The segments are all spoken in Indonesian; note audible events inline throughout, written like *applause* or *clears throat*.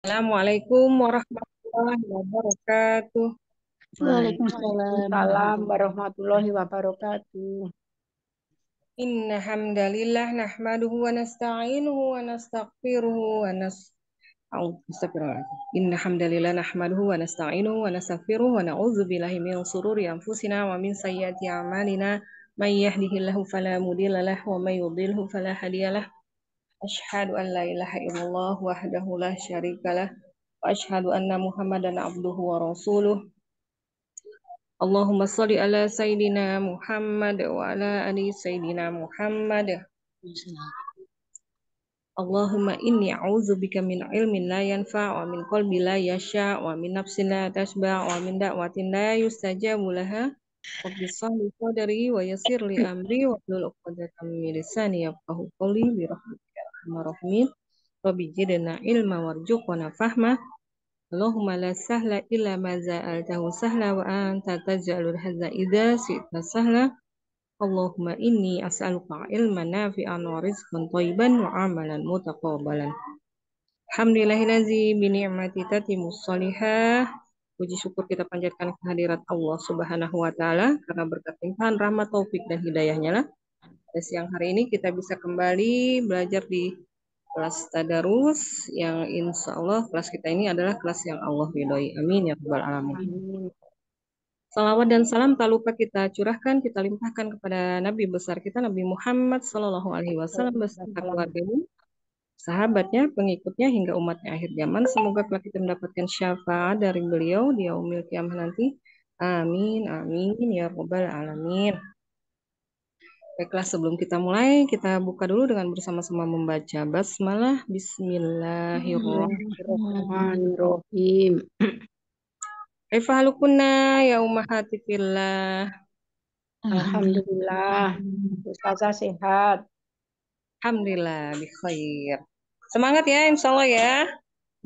Assalamualaikum warahmatullahi wabarakatuh. Waalaikumsalam warahmatullahi wabarakatuh. Inna hamdalillah nahmaduhu wa nasta'inuhu wa nastaghfiruhu wa nas Inna hamdalillah nahmaduhu wa nasta'inuhu wa nastaghfiruhu wa na'udzu billahi min sururi anfusina wa min sayyiati a'malina may yahdihillahu fala mudilla lahu wa may yudlilhu fala hadiyalah أشهد أن لا إله إلا الله وحده لا شريك له وأشهد أن محمدا عبده ورسوله اللهم صل على سيدنا محمد وعلى آل سيدنا محمد Allahumma inni a'udzu bika min ilmin la yanfa wa min qalbi la yasha wa min nafsin la tashba wa min da'watin la yustajabu laha Rabbi wa yassir li amri wa marhamit Rabbi jidna ilma warzuqna fahma Allahumma la sahla illa ma za'altahu sahla wa anta taj'alul hazza idza si'ta sahla Allahumma inni as'aluka ilman nafi'an wa rizqan thayyiban wa amalan mutaqabbalan Alhamdulillahilazi bi ni'mati tatimus shalihah. Puji syukur kita panjatkan kehadirat Allah Subhanahu wa taala karena berkat limpahan rahmat taufik dan hidayahnya lah pada siang hari ini kita bisa kembali belajar di kelas tadarus yang insya Allah kelas kita ini adalah kelas yang Allah ridhoi. Amin ya rabbal alamin. Salawat dan salam tak lupa kita curahkan, kita limpahkan kepada Nabi besar kita Nabi Muhammad Shallallahu Alaihi Wasallam beserta keluarganya, sahabatnya, pengikutnya hingga umatnya akhir zaman. Semoga kelak kita mendapatkan syafaat dari beliau di yaumil kiamah nanti. Amin, amin ya robbal alamin. Baiklah, sebelum kita mulai, kita buka dulu dengan bersama-sama membaca basmalah. Bismillahirrahmanirrahim. *clears throat* Kaifahalukunna ya ummahati fillah. Alhamdulillah. Ustazah sehat. Alhamdulillah, bi khair. Semangat ya, insya Allah ya.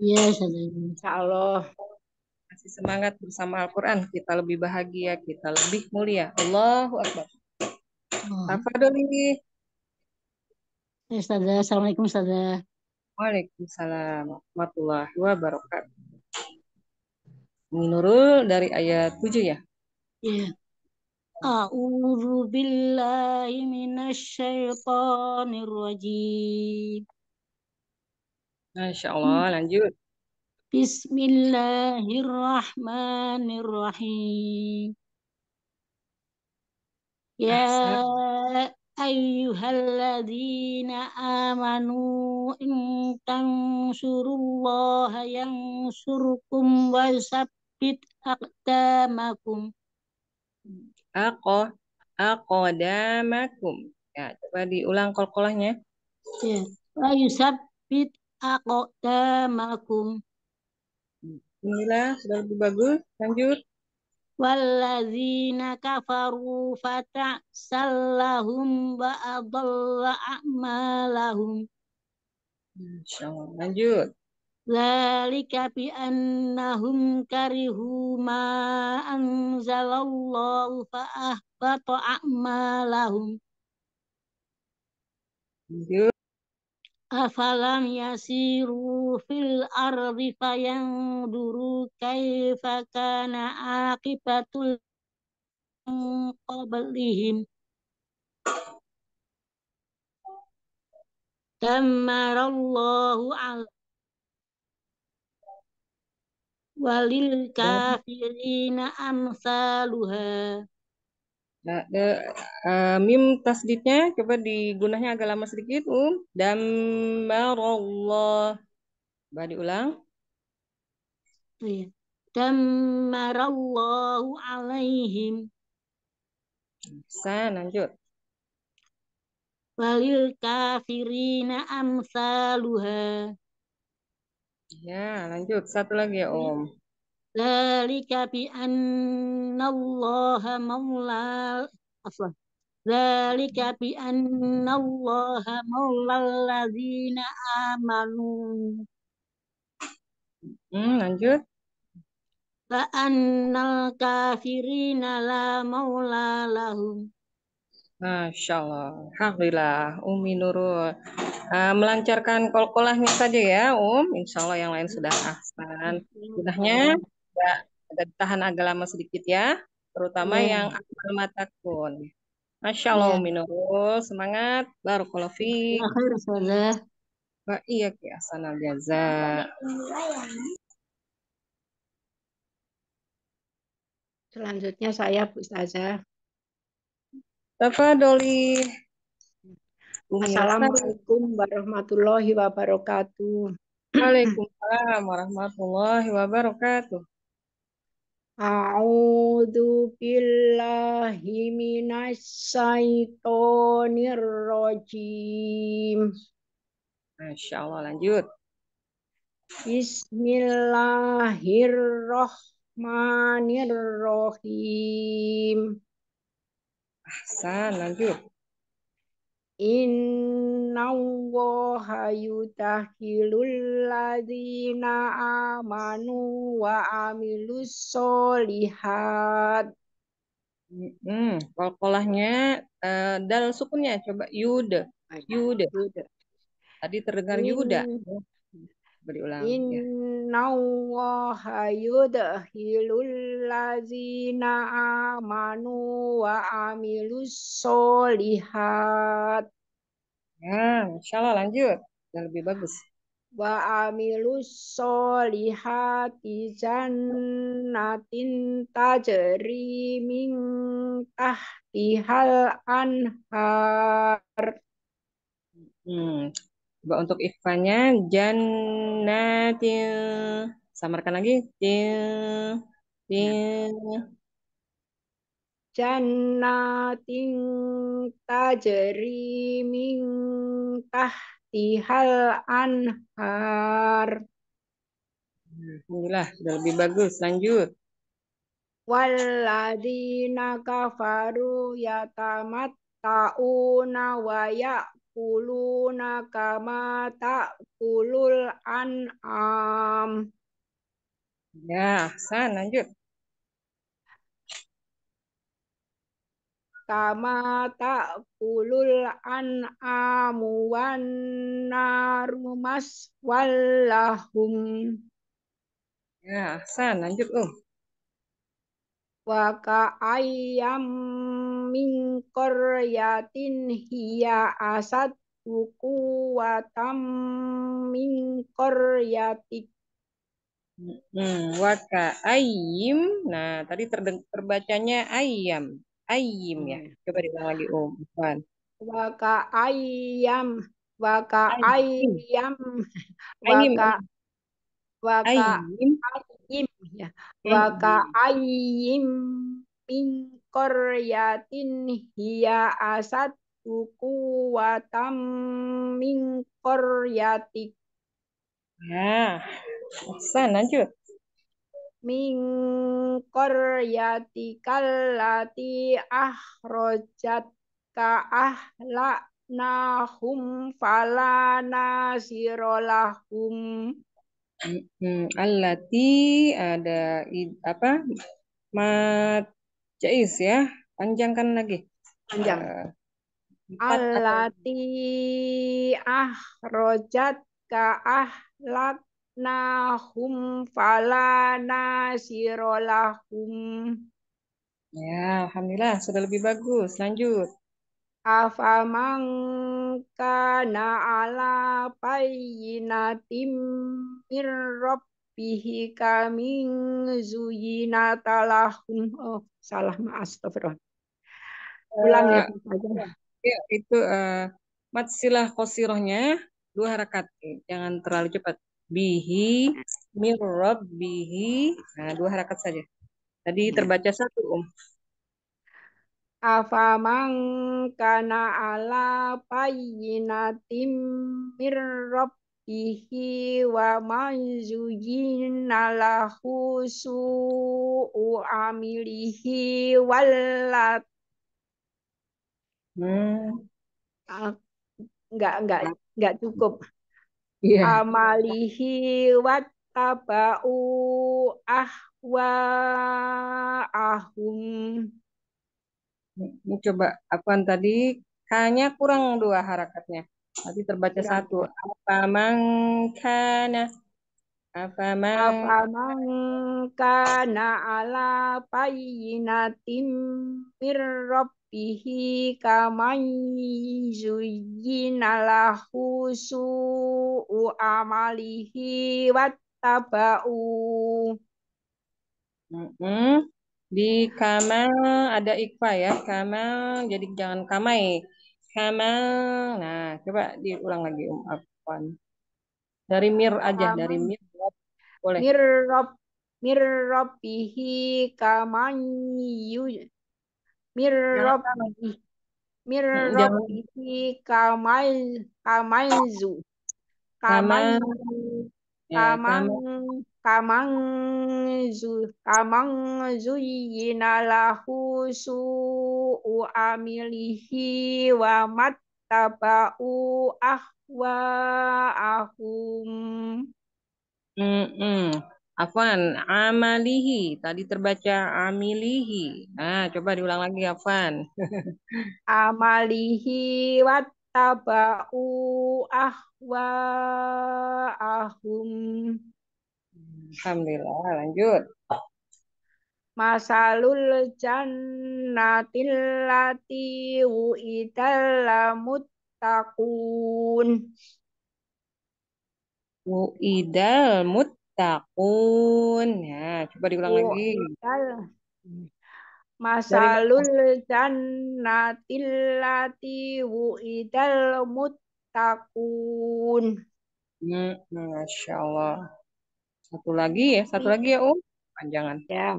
Iya, yes, insya Allah. Kasih semangat bersama Al-Quran. Kita lebih bahagia, kita lebih mulia. Allahu Akbar. Apa dong ini? Ya, Ustazah, Assalamualaikum Ustazah. Waalaikumsalam warahmatullahi wabarakatuh. Menurul dari ayat 7 ya? Iya. A'udzu billahi minasy rajim. Masya Allah, hmm. lanjut. Bismillahirrahmanirrahim. يا أيها الذين آمنوا إن تنصروا الله ينصركم ويثبت أقدامكم Ako, akodamakum. Ya, coba diulang kol-kolahnya. Ya. Wa yusabbit Alhamdulillah, sudah lebih bagus. Lanjut. Wallazina kafaru fata sallahum wa adalla a'malahum. Insyaallah. Lanjut. Zalika bi annahum karihu ma anzalallahu fa ahbata a'malahum. Lanjut afalam yasiru fil ardi fayanduru kaifa kana akibatul qablihim Damarallahu ala walil kafirina amsaluhah. Nah, eh, de, uh, eh, mim tasdidnya coba digunanya agak lama sedikit. Um, damarallah. Coba diulang. Oh, iya. alaihim. Bisa, lanjut. Walil kafirina amsaluha. Ya, lanjut. Satu lagi ya, Om. Zalika bi anna Allah maula afwan. Zalika bi anna Allah maula allazina amanu. Hmm, lanjut. Fa anna kafirina la maula lahum. Masya Allah. Alhamdulillah. Umi Nurul. Uh, melancarkan kol-kolahnya saja ya, Um. Insya Allah yang lain sudah ahsan. Sudahnya agak, agak tahan agak lama sedikit ya, terutama hmm. yang akmal matakun. Masya iya. Allah, ya. Minurul, semangat, kalau fi. Wa iya ki al jaza. Selanjutnya saya Bu Saza. Tafadoli. Assalamualaikum warahmatullahi wabarakatuh. Waalaikumsalam warahmatullahi wabarakatuh. A'udzu billahi minasy syaithanir rajim. Masyaallah lanjut. Bismillahirrahmanirrahim. Ahsan, lanjut. Inna allaha yudahilul ladhina amanu wa amilus solihat. Hmm, kolkolahnya uh, dal sukunnya coba yuda. Yuda. Tadi terdengar hmm. Boleh ulang. Ya. Inna Allah yudhilul lazina amanu wa amilus solihat. Nah, hmm, insya Allah lanjut. Dan lebih bagus. Wa amilus solihat solihati jannatin tajri min tahtihal anhar. Hmm, untuk ikhfannya jannatin samarkan lagi tin tin jannatin tajri min tahtihal anhar Alhamdulillah, sudah lebih bagus. Lanjut. Walladina kafaru yatamatta'una wa ya- nakama kama kulul an'am. Ya, san lanjut. Kama tak kulul an'amu wan narumas wallahum. Ya, san lanjut, Um. Waka ayam min qaryatin hiya asad quwwatam min qaryatik. Hmm, waka ayim. Nah, tadi terbacanya ayam. Ayim ya. Mm. Coba diulang lagi, Om. Waka ayam. Waka ayam. *laughs* Waka Waka ayim. ayim ya. Waka ayim min qaryatin hiya asatu quwwatam min qaryatik. Nah, Hasan lanjut. Min qaryatikal lati ahrojat ka ahla nahum falana sirolahum allati ada apa mat Jais ya. Panjangkan lagi. Panjang. Uh, Alati ah ka'ah nahum falana sirolahum. Ya, Alhamdulillah sudah lebih bagus. Lanjut. Afamang kana ala payinatim min bihi kami zuyina talahum oh salah astagfirullah ulang uh, ya eh, iya, iya, itu uh, eh, mat silah kosirohnya dua harakat jangan terlalu cepat bihi mirrob bihi nah dua harakat saja tadi iya. terbaca satu om um. afamang kana ala payinatim mirrob ihi wa man ala lahu su'u amilihi walat enggak hmm. ah, enggak enggak cukup yeah. amalihi tabau ahwa ahum coba akuan tadi hanya kurang dua harakatnya tapi terbaca Tidak. satu. mangkana apa Afaman. Afaman kana ala bayinatim birrabbihi kaman zuyyina lahu su'u amalihi wattaba'u. Mm -hmm. Di kama ada ikfa ya. Kama jadi jangan kamai. Kamal, Nah, coba diulang lagi Um Afwan. Dari mir aja, Kamal. dari mir. Boleh. Mir rob mir robihi Kamanyu mir robihi mir hmm, robihi kamal kamanzu kamal, kamal. ya, kamal. Kamang zu kamang zuyina lahu su'u amilihi wa mattaba'u ahum mm -mm. Afan, amalihi. Tadi terbaca amilihi. Nah, coba diulang lagi Afan. *laughs* amalihi wattaba'u ahum. Alhamdulillah, lanjut. Masalul jannatil lati wu'idal muttaqun. Wu'idal muttaqun. Ya, coba diulang lagi. Masalul jannatil lati wu'idal muttaqun. Hmm, masya Allah. Satu lagi ya, satu lagi ya Um, panjangan. Ya.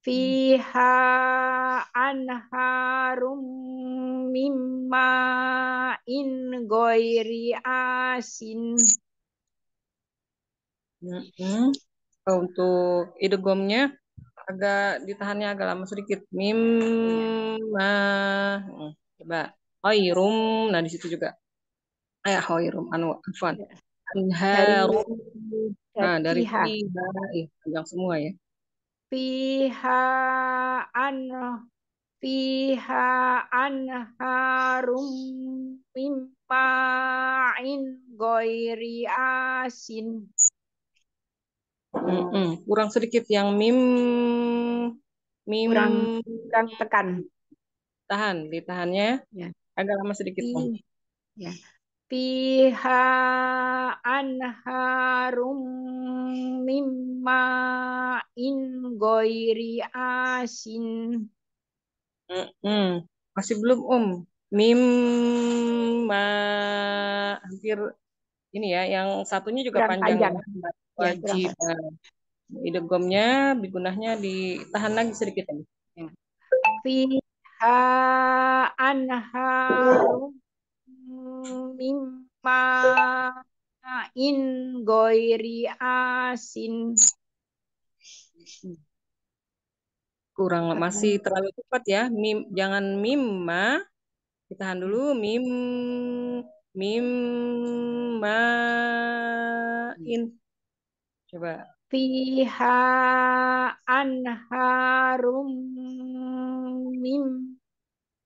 Fiha anharum mimma in goiri asin. Mm -hmm. Untuk idegomnya agak ditahannya agak lama sedikit. Mimma. Mm, coba. Hoirum. Nah, di situ juga. Eh, hoirum. Anu, ya. Inharu. Nah, dari fiha. yang semua ya. Piha an piha anharum mimpa'in goiri asin. Mm -mm. Kurang sedikit yang mim mim kurang, kurang tekan. Tahan, ditahannya. Ya. Agak lama sedikit. Iya, ya fiha anharum mimma in goiri asin. Mm Masih belum um. Mimma hampir ini ya, yang satunya juga yang panjang. panjang. Ya, Wajib. Ya, eh, idogomnya bigunahnya ditahan lagi sedikit ini. Fiha ya. anharum mimma in goiri asin. Kurang masih terlalu cepat ya. Mim, jangan mimma. Kita tahan dulu mim mimma in. Coba fiha anharum mim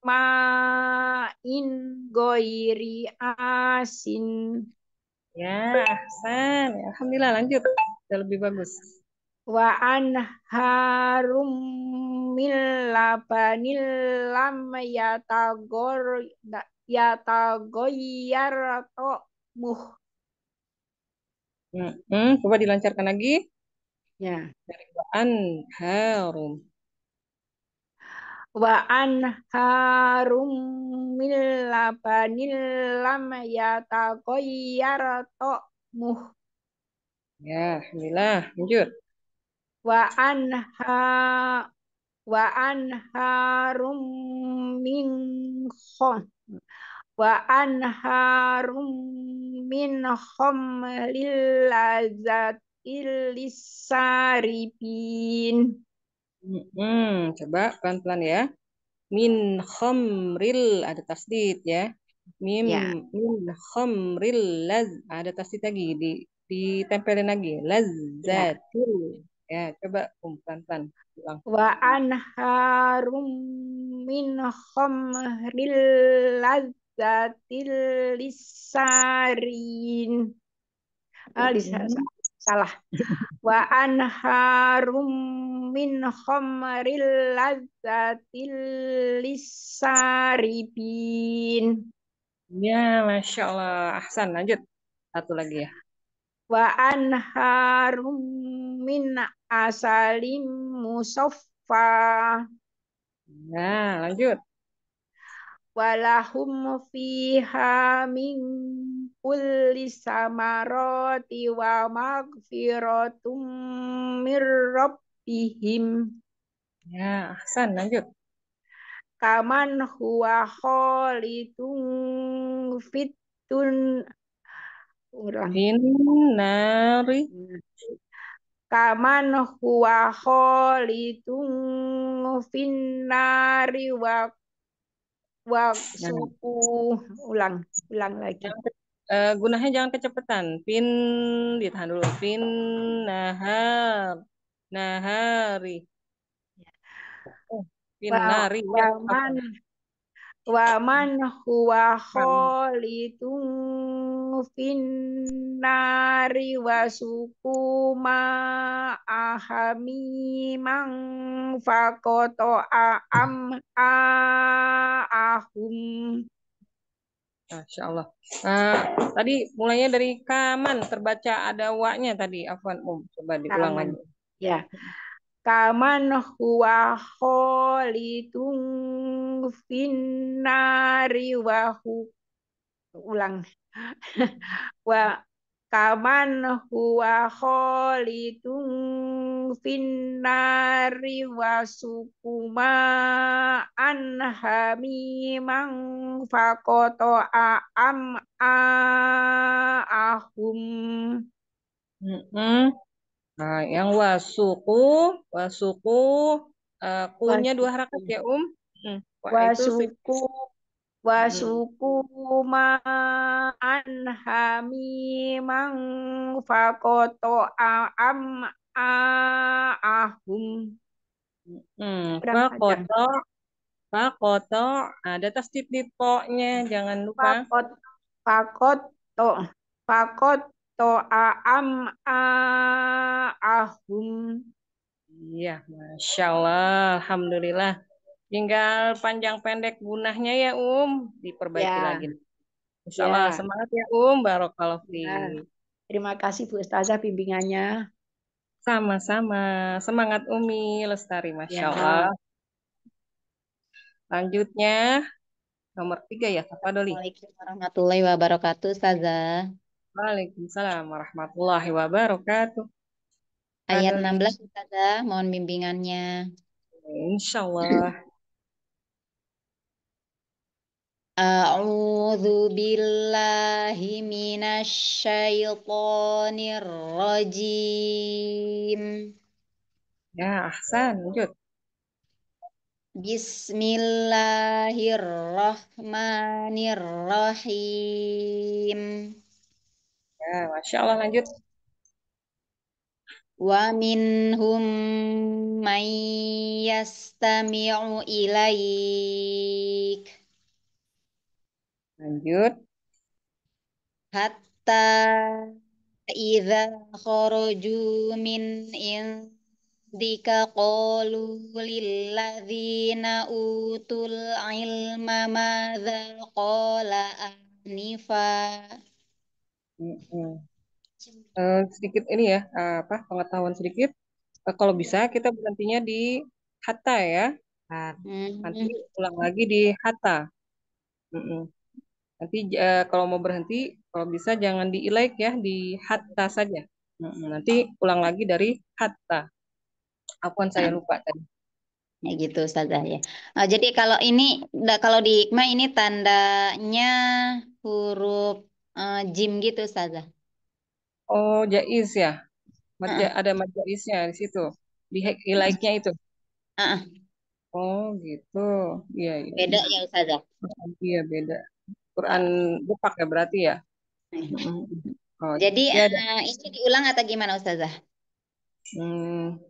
ma'in goiri asin. Ya, Hasan. Alhamdulillah lanjut. Sudah lebih bagus. Wa anharum min labanil lam yatagor to muh. Hmm, coba dilancarkan lagi. Ya. Dari wa anharum wa anharum min labanil lam yataghayyar ta'muh ya alhamdulillah lanjut wa anha wa anharum min khon wa anharum min khamril lazatil lisaribin Hmm, coba pelan-pelan ya. Min khomril ada tasdid ya. Mim ya. min khomril laz ada tasdid lagi di ditempelin lagi ya. lazatul. Ya, ya coba um, pelan-pelan Waan Wa anharum min khomril lazatil lisarin. Ah, lisarin salah *laughs* wa anharum min khamril lazzatil lisaribin ya masya Allah Ahsan lanjut satu lagi ya wa anharum min asalim musaffa nah lanjut walahum fiha min kulli samarati wa magfiratum mir rabbihim. Ya, Hasan lanjut. Kaman huwa khalidun fitun Nari. Kaman huwa khalidun finnari wa wa suku ulang ulang lagi. Yang uh, eh, gunanya jangan kecepatan. pin ditahan dulu. pin nahar nahari. Oh, ya. nahari wow, Waman waman huwa kholitun fin nahari wasuku ma ahami mang fakoto am ahum Masya Allah. Uh, tadi mulainya dari kaman terbaca ada waknya tadi Afwan Um coba diulang lagi. Ya. Kaman huwa kholitung finnari wahu ulang *laughs* wa kaman huwa khalidun finnari wasukuma an hamimang fakoto am ahum -hmm. nah yang wasuku wasuku uh, eh, kunya dua harakat ya um hmm. wasuku wasuku ma anhami mang fakoto am ahum hmm, fakoto fakoto ada tip di poknya jangan lupa fakot fakoto fakoto am ahum Iya, Masya Allah, Alhamdulillah. Tinggal panjang pendek gunahnya ya Um, diperbaiki ya. lagi. Ya. insyaallah ya. semangat ya Um, barokallah fi. Ya. Terima kasih Bu Ustazah bimbingannya. Sama-sama. Semangat Umi Lestari, Masya ya. Allah. lanjutnya nomor tiga ya, Pak Doli. Waalaikumsalam warahmatullahi wabarakatuh, Ustazah. Waalaikumsalam warahmatullahi wabarakatuh. Ayat 16, Ustazah. Mohon bimbingannya. InsyaAllah. A'udhu billahi min ash-shaytanir rajim. Ya, ahsan, lanjut. Bismillahirrohmanirrohim. Ya, wassalam lanjut. Waminhum ma'asytamiu ilaik. Lanjut. Hatta idza kharaju min indika qalu lilladzina utul ilma madza qala anifa. Uh, sedikit ini ya uh, apa pengetahuan sedikit uh, kalau bisa kita berhentinya di hatta ya nah, mm -hmm. nanti ulang lagi di hatta mm -mm nanti uh, eh, kalau mau berhenti kalau bisa jangan di like ya di hatta saja nanti ulang lagi dari hatta akuan saya lupa tadi ya gitu saja ya oh, jadi kalau ini kalau di ikma ini tandanya huruf uh, jim gitu saja oh jais ya Maja, uh -uh. ada majaisnya di situ di like-nya itu uh -uh. oh gitu ya ya. beda ya saja iya beda Quran Depak ya berarti ya. Mm-hmm. Oh, Jadi ya. Uh, ini diulang atau gimana Ustazah? Hmm,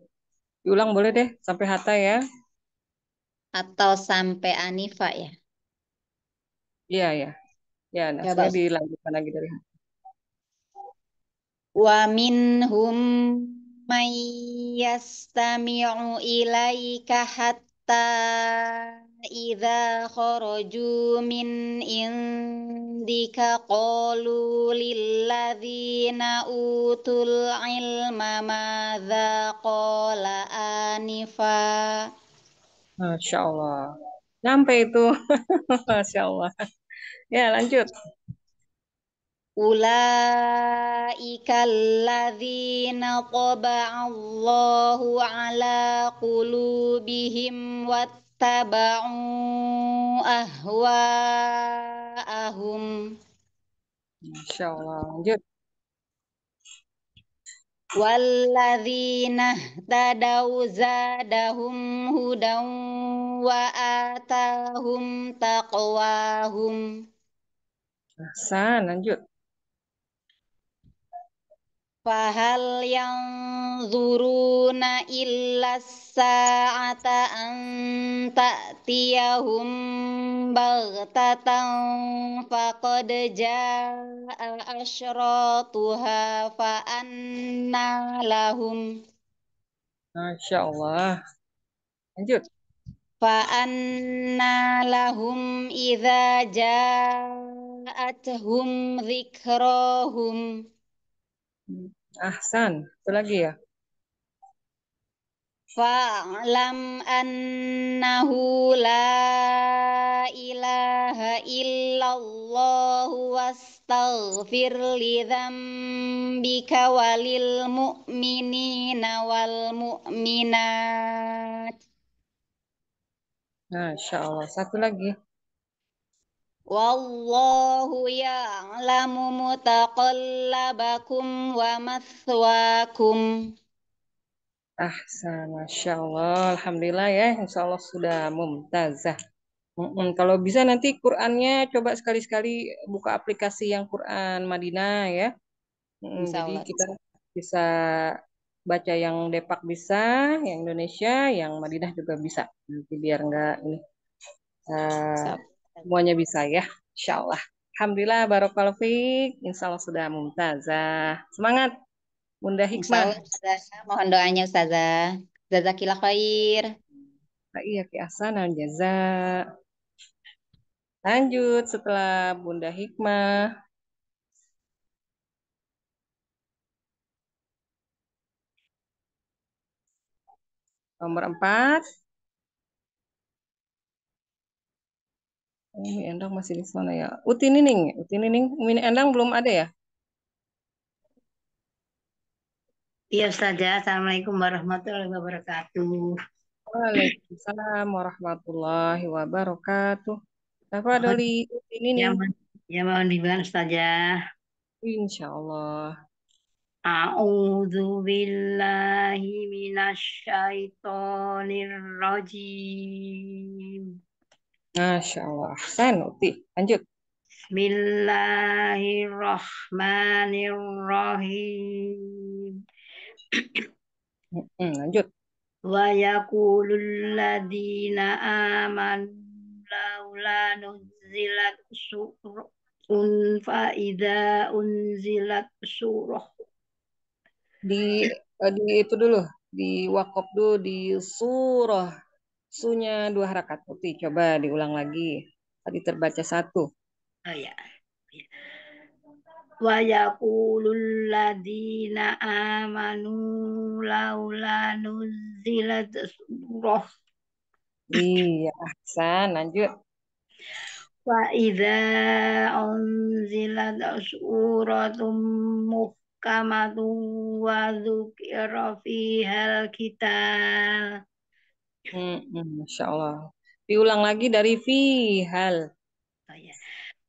diulang boleh deh sampai Hatta ya. Atau sampai Anifa ya. Iya ya. Ya, ya. ya nah, dilanjutkan lagi dari Wa minhum may yastami'u ilaika hatta إذا خرجوا من عندك قالوا للذين utul العلم ماذا قال آنفا Masya Allah. Sampai itu. Masya Allah. *laughs* Ya, lanjut. Ulaika alladzina allahu ala qulubihim wa wattaba'u ahwa'ahum. Masya Allah. Lanjut. Walladzina tadau zadahum hudan wa atahum taqwahum. Hasan, lanjut. فهل ينظرون إلا الساعة أن تأتيهم بغتة فقد جاء أشراطها فأنا لهم Masya Allah. Lanjut. Fa'anna lahum idza ja'atuhum dzikrahum. Ahsan. Itu lagi ya. Fa'lam annahu la ilaha illallah wastaghfir li dhambika walil mu'minina wal mu'minat. Masya Allah. Satu lagi. Wallahu ya'lamu mutaqallabakum wa maswakum. Ah, Masya Allah. Alhamdulillah ya, Insya Allah sudah mumtazah. Mm-mm. Kalau bisa nanti Qurannya coba sekali-sekali buka aplikasi yang Quran Madinah ya. Mm, jadi kita bisa baca yang Depak bisa, yang Indonesia, yang Madinah juga bisa. Nanti biar nggak ini. Uh, semuanya bisa ya, insya Allah. Alhamdulillah, Barokah Fik, insya Allah sudah mumtazah. Semangat, Bunda Hikmah. mohon doanya Ustazah. Jazakillah khair. Iya, Ki asanan Jaza. Lanjut setelah Bunda Hikmah. Nomor empat, Ini endang masih di sana ya. Uti Nining, Uti Nining, Umi endang belum ada ya? Iya saja. Ya. Assalamualaikum warahmatullahi wabarakatuh. Waalaikumsalam warahmatullahi wabarakatuh. Apa Doli Uti Nining? Ya, ya mohon ya, dibahas saja. Ya. Insya Allah. A'udzu billahi minasy syaithanir rajim. Masya Allah. Sen, Uti. Lanjut. Bismillahirrahmanirrahim. Lanjut. Wa yakulul ladina aman laula nuzilat Unfa faida unzilat surah. Di eh, di itu dulu, di wakop dulu di surah sunya dua harakat putih. Coba diulang lagi. Tadi terbaca satu. Oh ya. Wa yaqulul ladina amanu laula nuzilat surah. Iya, Hasan lanjut. Wa idza unzilat suratum muhkamatun wa dzukira fihal kitab Hmm, Masya Allah. Diulang lagi dari fihal. Oh, ya.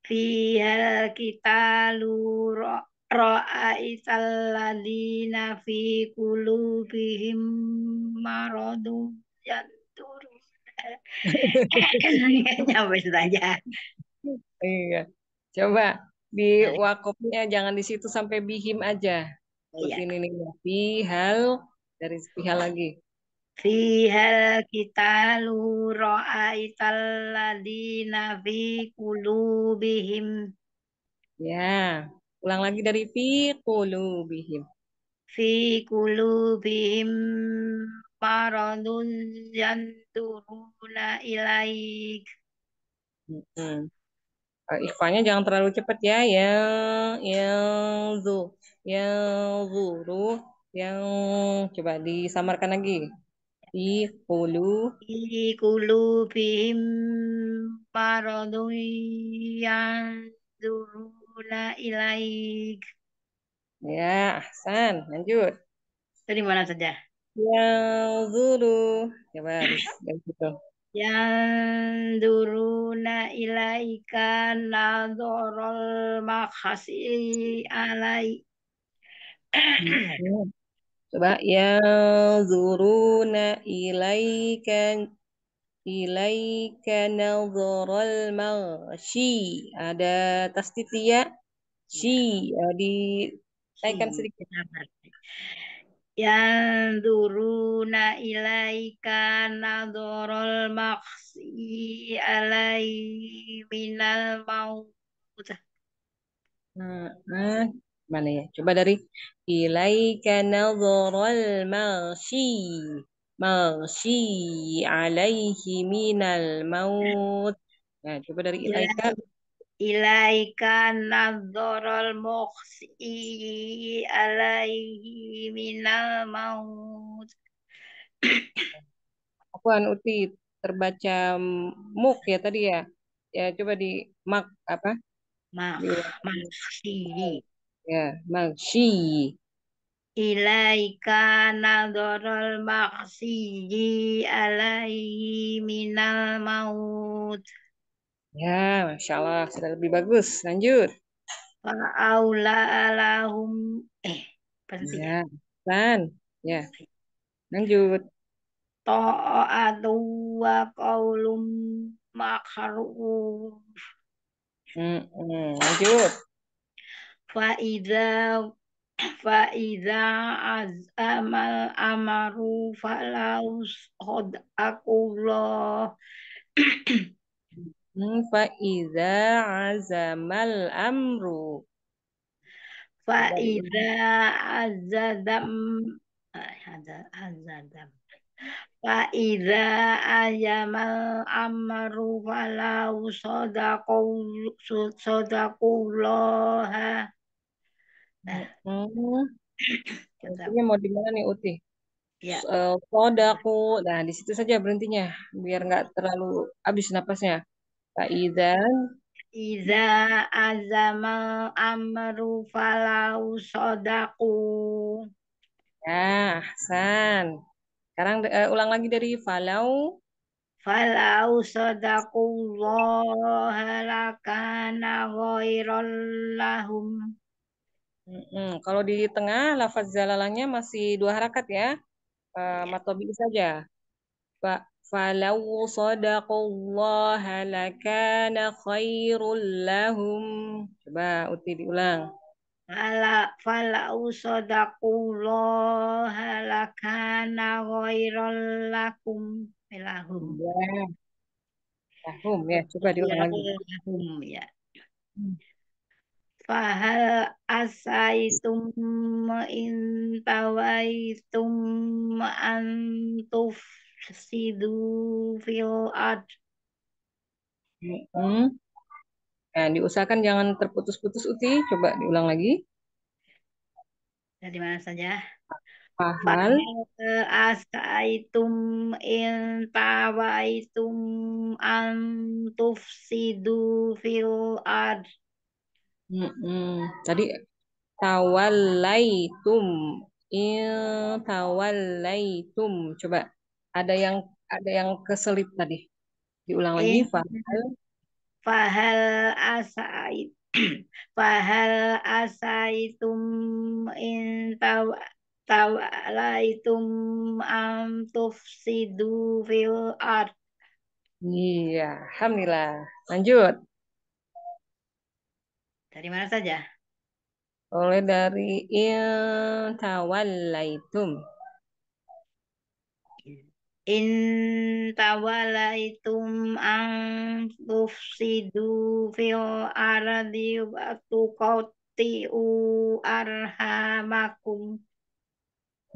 Fihal kita luro roa isalladina fi kulubihim marodu yantur. Nyampe saja. *laughs* Iya. Coba di wakopnya jangan di situ sampai bihim aja. Oh, iya. Begini iya. nih fihal dari fihal lagi. Fihal kita ra'aital ladina fi kulubihim. Ya, ulang lagi dari fi kulubihim. Fi kulubihim maradun yanturuna ilaik. Hmm. Ikhwanya jangan terlalu cepat ya. Yang yang zu, yang zuru, yang coba disamarkan lagi fi kulu fi qulubihim maradun yanzuruna ilaik ya ahsan lanjut dari mana saja yanzuru coba dari situ Yanduruna ilaika nadorol makhasi alai. Coba ya zuruna ilaika ilaika nadharal maghshi. Ada ya shi ya, ya naikkan sedikit. ya zuruna ilaika nadharal maghshi alai minal maut. Nah, mana ya? Coba dari ilaika nadzarul mashi. Mashi alaihi minal maut. Nah, coba dari iya. ilaika ilaika nadzarul mukhsi alaihi minal maut. *coughs* an Uti terbaca muk ya tadi ya? Ya coba di mak apa? Mak Ya, maksi, Ilaika nadharul maghsyi alaihi minal maut. Ya, Masya Allah. Sudah lebih bagus. Lanjut. Fa'aula alahum. Eh, penting. Ya, kan. Ya. Lanjut. Ta'atu wa qaulum makruf. Hmm, lanjut faida faida amal amaru falaus hod Faiza faida azamal amru faida azadam azadam Fa'idha ayamal amaru falau sodaku sodakullaha Nah, Hmm. mau di mana nih Uti? ya Eh, Sodaku. Nah, di situ saja berhentinya biar nggak terlalu habis napasnya. Pak iza azamal amru falau sodaku Ya, Hasan. Sekarang uh, ulang lagi dari falau. falau sodaku Allah lakana ghairal lahum Hmm, kalau di tengah lafaz zalalahnya masih dua harakat ya. Uh, matobi saja. Fa falau sadaqallaha lakana khairul lahum. Coba Uti diulang. Ala falau sadaqallaha lakana khairul lakum eh, lahum. Ya. Lahum ya, coba iya, diulang lagi. Lahum ya. Hmm fahal asaitum in tawaitum antuf sidu fil ad. Hmm. Nah, diusahakan jangan terputus-putus Uti. Coba diulang lagi. Dari mana saja? Fahal asaitum in tawaitum antuf sidu fil ad. Hmm Tadi tawallaitum. In iya, tawallaitum. Coba ada yang ada yang keselip tadi. Diulang lagi. Eh. Fahal. Fahal asaid. *clears throat* Fahal asaitum in taw tawallaitum am tufsidu fil ard. Iya, alhamdulillah. Lanjut. Dari mana saja? Oleh dari in tawallaitum. In tawallaitum ang tufsidu fil ardi wa tuqatti'u arhamakum.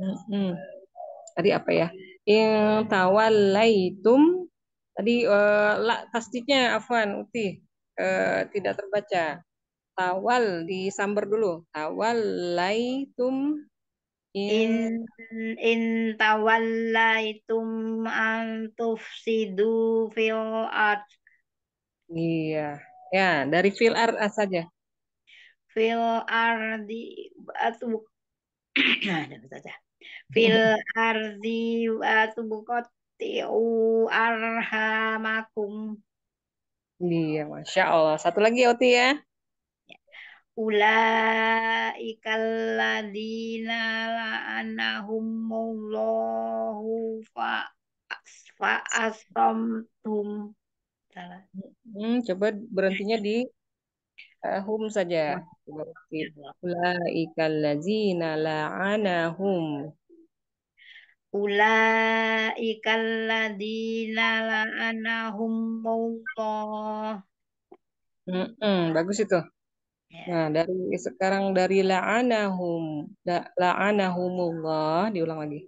Hmm. Tadi apa ya? In tawallaitum tadi uh, la tasdidnya afwan uti uh, tidak terbaca tawal di sumber dulu tawallaitum in in, in tawallaitum antuf sidu fil art. iya ya dari fil art saja fil ardi atau nah *clears throat* saja fil ardi atau bukot tiu arhamakum iya masya allah satu lagi Oti ya Ulaikal ladina la'anahumullahu fa fa'asamtum. Salah. Hmm, coba berhentinya di uh, hum saja. Ulaikal ladzina la'anahum. Ulaikal ladzina Mm Hmm, bagus itu. Ya. Nah, dari sekarang dari la'anahum. La'anahumullah, diulang lagi.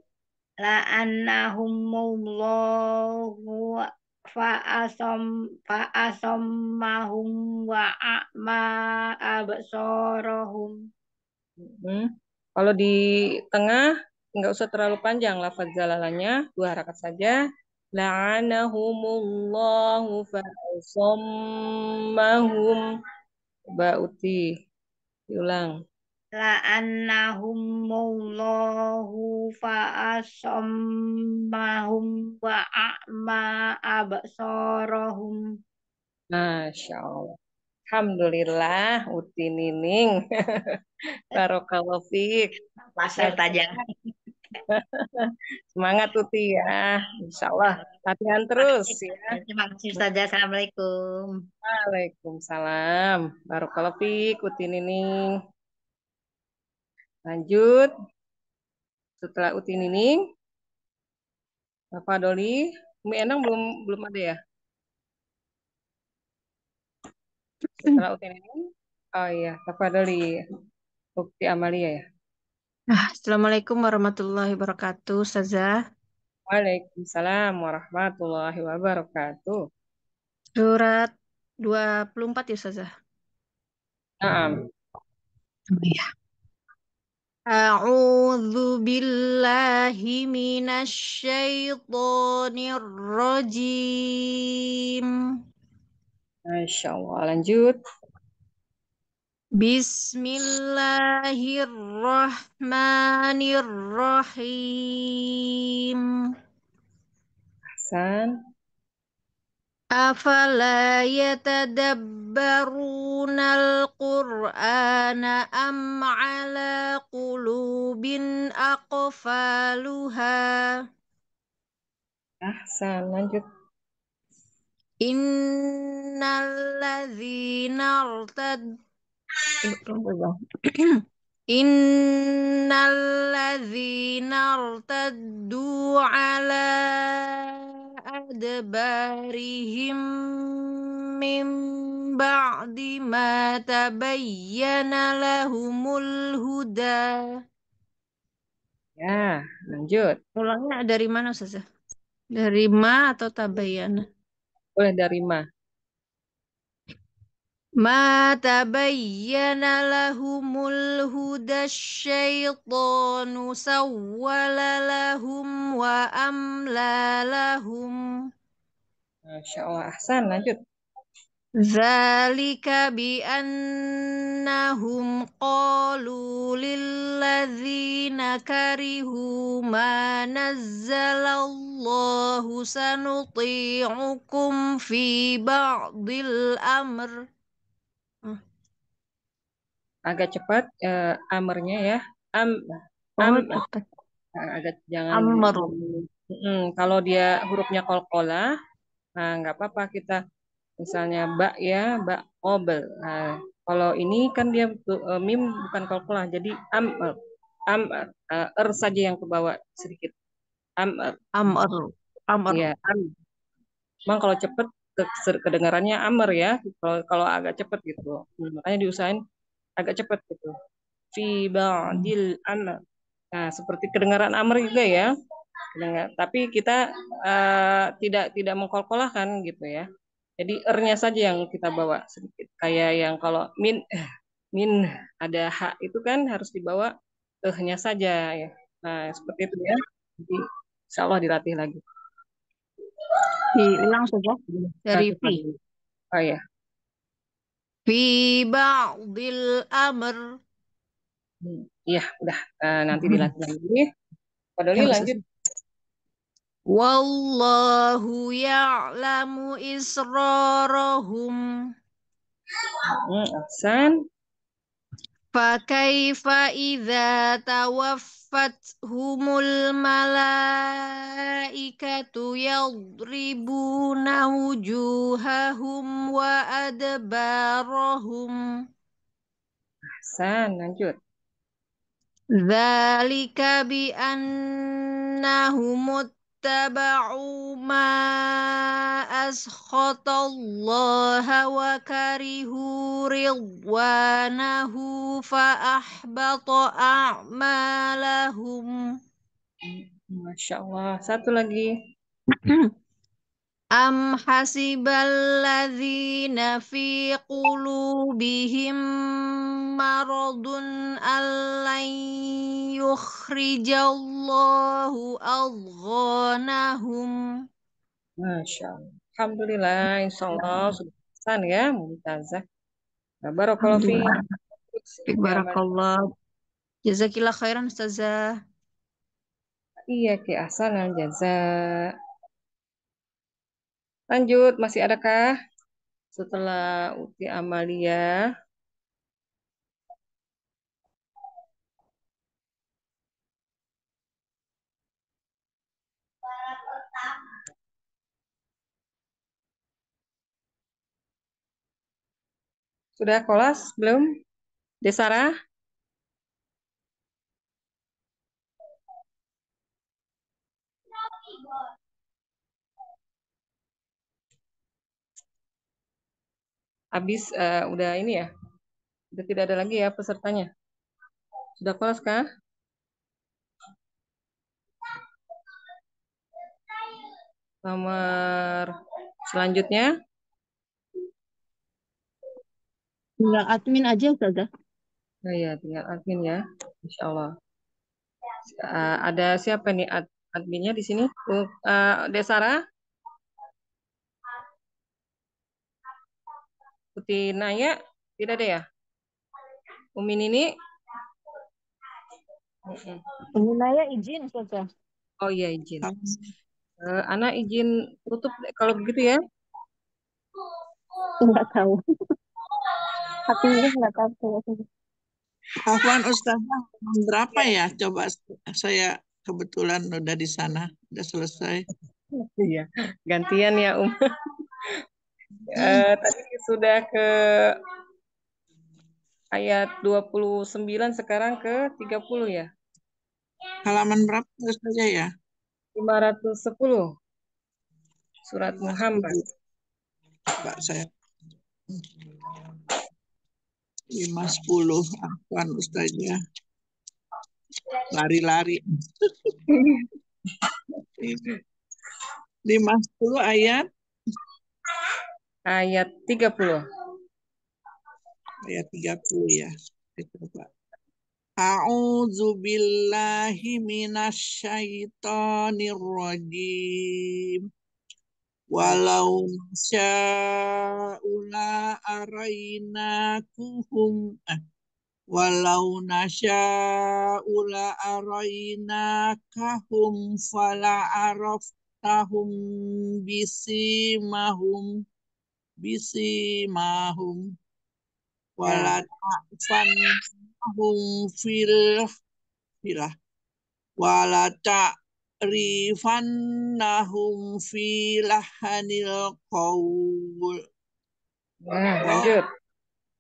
La'anahumullahu fa'asam fa'asammahum wa a'ma absorahum. Hmm. Kalau di tengah nggak usah terlalu panjang lafaz jalalannya, dua harakat saja la'anahumullahu mahum Mbak Uti, diulang. La'annahum mullahu fa'asammahum wa'akma Abasorohum. Masya Allah. Alhamdulillah, Uti Nining. *laughs* Barokallahu fiik. Pasal tajam. *laughs* Semangat Tuti ya. Insya Allah. Latihan terus ya. Terima kasih saja. Assalamualaikum. Waalaikumsalam. Baru kalau pik Uti Nining. Lanjut. Setelah Uti Nining. Bapak Doli. Mi Enang belum belum ada ya? Setelah Uti Nining. Oh iya. Bapak Doli. Bukti Amalia ya. Ah, Assalamualaikum warahmatullahi wabarakatuh, saza. Waalaikumsalam warahmatullahi wabarakatuh. Surat 24 ya, Ustazah. Naam. Oh, iya. A'udzu billahi minasy syaithanir rajim. Masya Allah, lanjut. Bismillahirrahmanirrahim. Hasan. Afala yatadabbaruna al-Qur'ana am ala qulubin aqfaluha. Ahsan, lanjut. Innal ladzina *clears throat* Innalladzina artaddu ala adbarihim min ba'di ma tabayyana lahumul huda. Ya, lanjut. Ulangnya dari mana, Ustazah? Dari ma atau tabayana? Boleh dari ma. ما تبين لهم الهدى الشيطان سول لهم وأملى لهم ما شاء الله أحسن lanjut ذلك بأنهم قالوا للذين كرهوا ما نزل الله سنطيعكم في بعض الأمر agak cepat uh, eh, amernya ya am oh, am oh, uh, agak jangan amr hmm, kalau dia hurufnya kolkola nah nggak apa-apa kita misalnya bak ya bak obel nah, kalau ini kan dia uh, mim bukan kolkola jadi am -er. uh, er saja yang kebawa sedikit -er. am -er. ya am Emang kalau cepet kedengarannya amer ya kalau kalau agak cepet gitu nah, makanya diusahain agak cepat gitu. Fi ba'dil hmm. amr. Nah, seperti kedengaran amr juga ya. Kedengar. Tapi kita uh, tidak tidak mengkolkolahkan gitu ya. Jadi ernya saja yang kita bawa sedikit. Kayak yang kalau min eh, min ada hak itu kan harus dibawa ehnya saja ya. Nah, seperti itu ya. Jadi insya Allah dilatih lagi. Diulang saja dari fi. Oh ya. Fi ba'dil amr. Iya, udah uh, nanti hmm. dilanjut lagi. Padahal lanjut. Wallahu ya'lamu israrahum. Hmm, Fa kaifa idza Fat humul malaikatu yadribuna wujuhahum wa adbarahum. Hasan, lanjut. Zalika bi annahumut اتبعوا ما أسخط الله وكرهوا رضوانه فأحبط أعمالهم Masya Allah. Satu lagi. Am hasiballadzina fi qulubihim maradun allan yukhrijallahu adghanahum. Masya Allah. Alhamdulillah, insya Allah. Subhan ya, mumtazah. Barakallahu fi. Ya, Barakallah. Jazakillah khairan, Ustazah. Iya, Ki Ahsanal Jazak. Lanjut, masih adakah setelah Uti Amalia? Sudah kolas belum? Desara? habis uh, eh, udah ini ya udah tidak ada lagi ya pesertanya sudah close kah nomor selanjutnya tinggal admin aja sudah oh ya tinggal admin ya Insya Allah uh, ada siapa nih adminnya di sini uh, uh Desara Putih Naya, tidak ada ya? Umi Nini? Umi Naya izin, Ustazah. Oh iya izin. Uh, Ana izin tutup kalau begitu ya? Enggak tahu. Tapi enggak tahu. Afwan Ustazah, berapa ya? Coba saya kebetulan udah di sana, udah selesai. Iya, gantian ya Um. Eh, tadi sudah ke ayat 29 sekarang ke 30 ya. Halaman berapa terus saja ya? 510. Surat Muhammad. Pak saya. 510 akuan ustaznya. Lari-lari. 510 *laughs* ayat ayat 30. Ayat 30 ya. A'udzu billahi minasyaitonir rajim. Walau sya'ula arainakuhum eh, walau nasya'ula arainakahum fala araftahum bisimahum bisimahum walata'fannahum ya. fil filah walata'rifannahum filahanil qawul nah, hmm, lanjut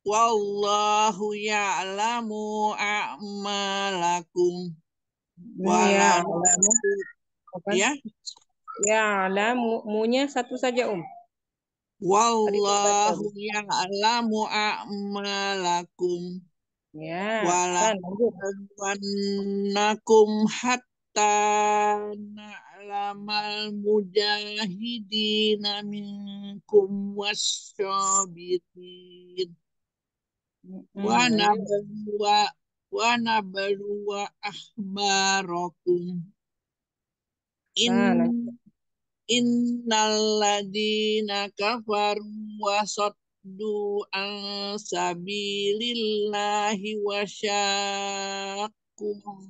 Wallahu ya'lamu a'malakum. Hmm, ya, ya'lamu. ya. Ya, munya satu saja, Um. Wallahu ya'lamu a'malakum. Ya. Walakum hatta na'lamal mujahidina minkum wasyabirin. Wa nabluwa wa nabluwa ahbarakum. Nah, nah. Inna Innaladina kafaru wa saddu an sabilillahi wa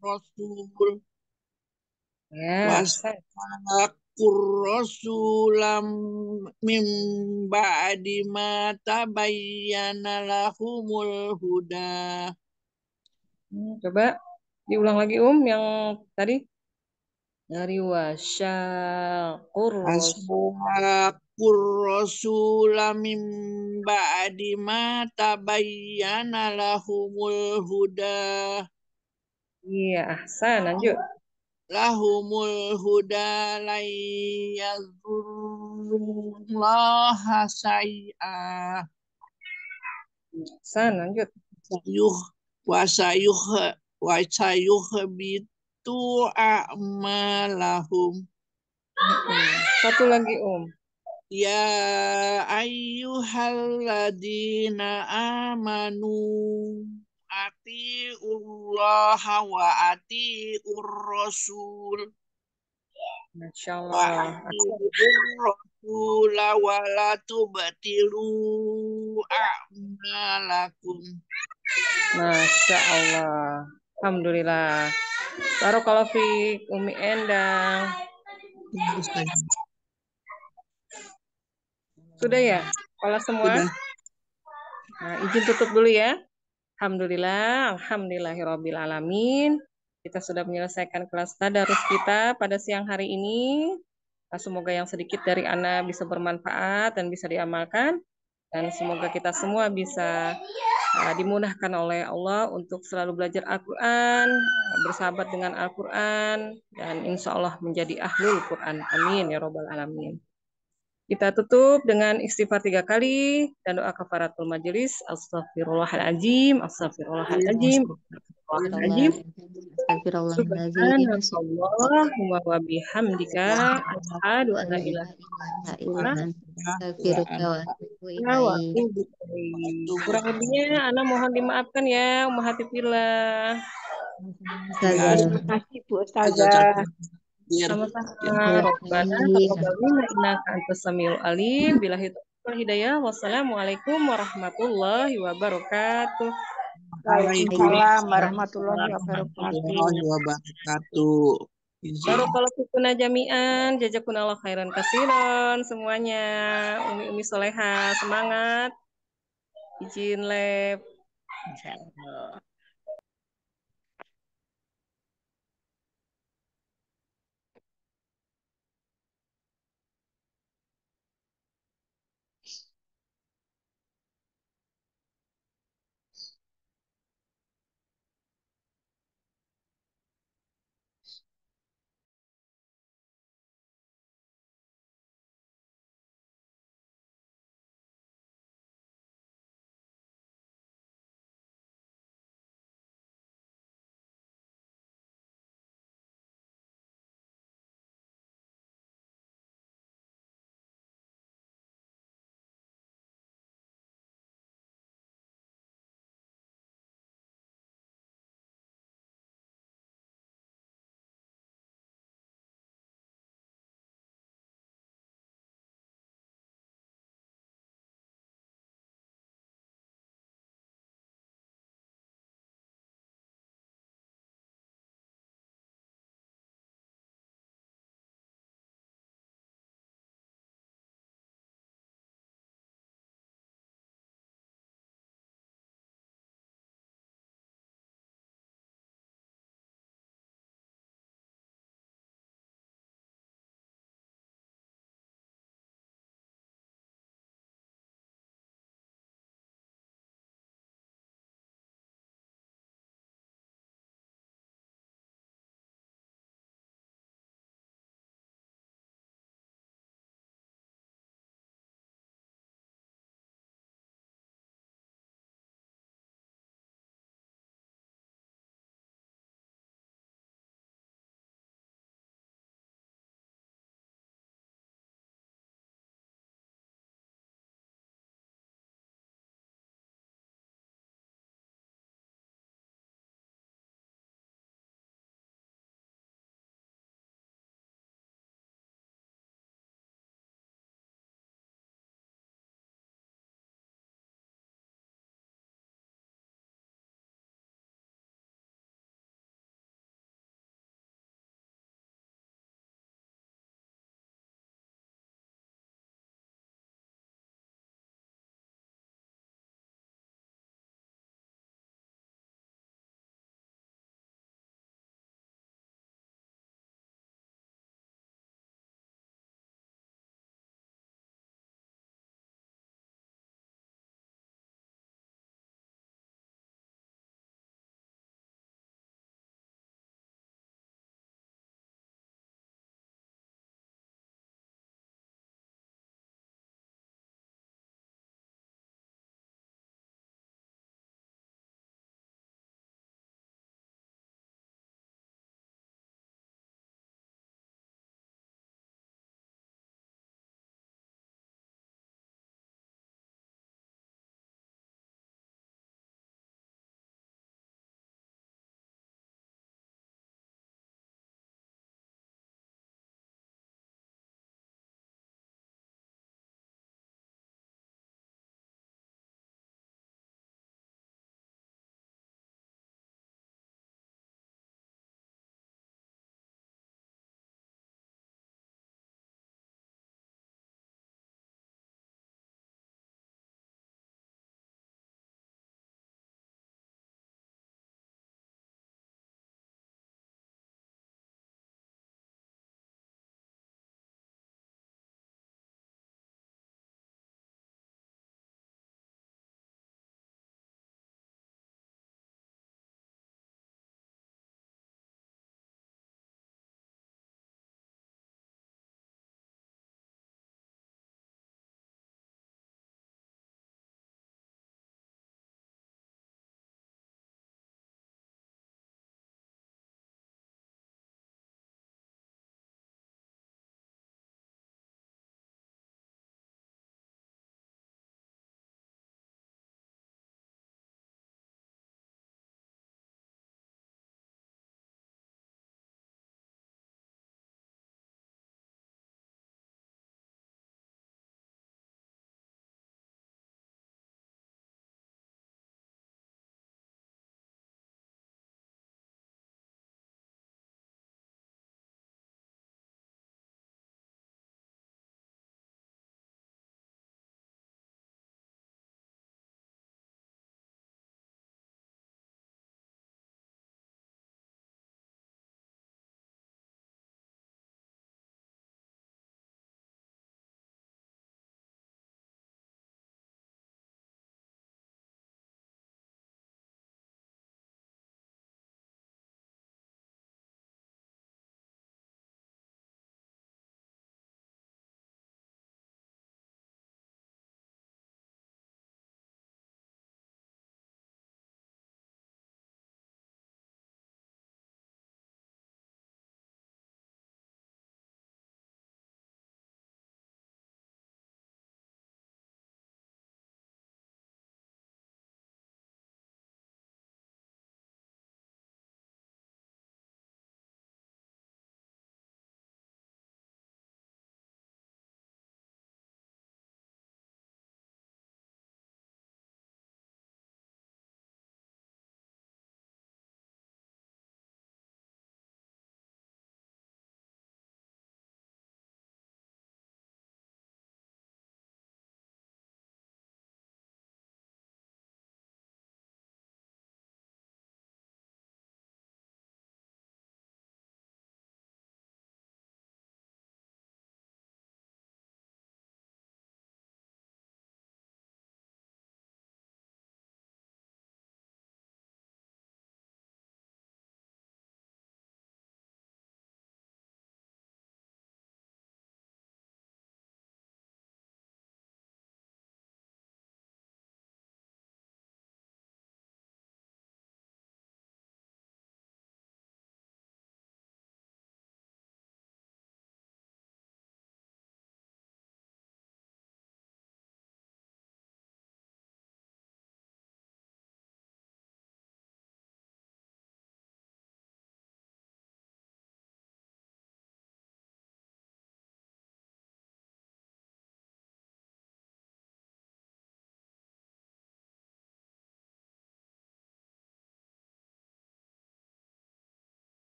rasul. Yeah. Eh. rasulam min ba'di ma tabayyana lahumul huda. Hmm, coba diulang lagi Um yang tadi dari wasyaqur asyaqur rasula min ba'di ma tabayyana lahumul huda iya ahsan lanjut lahumul huda lay yadhurrullaha ahsan lanjut sayuh wa sayuh wa sayuh tu a'malahum. Satu lagi Om. Ya ayyuhalladina amanu ati'ullah wa atiur rasul. Masya Allah. Rasula wa la a'malakum. Masya Allah. Alhamdulillah. Baru kalau fiik Umi Endang. Sudah ya? Kalau semua? Nah, izin tutup dulu ya. Alhamdulillah, alhamdulillahirabbil alamin. Kita sudah menyelesaikan kelas tadarus kita pada siang hari ini. Nah, semoga yang sedikit dari Anda bisa bermanfaat dan bisa diamalkan dan semoga kita semua bisa uh, eh, dimudahkan oleh Allah untuk selalu belajar Al-Quran, bersahabat dengan Al-Quran, dan insya Allah menjadi ahlul Quran. Amin ya robbal alamin. Kita tutup dengan istighfar tiga kali dan doa kafaratul majelis. Astagfirullahaladzim, astagfirullahaladzim, astagfirullahaladzim. Subhanallahumma wa bihamdika. Asyhadu Nah, waktu itu kurang lebihnya Ana mohon dimaafkan ya hati Hatibila. Iya. Terima kasih Bu Ustazah. Sama-sama. bila hidayah. Wassalamualaikum warahmatullahi wabarakatuh. Waalaikumsalam warahmatullahi wabarakatuh. Barakallahu jami'an, jazakumullah khairan kasiron semuanya. Umi-umi soleha, semangat. Izin lab. Insyaallah.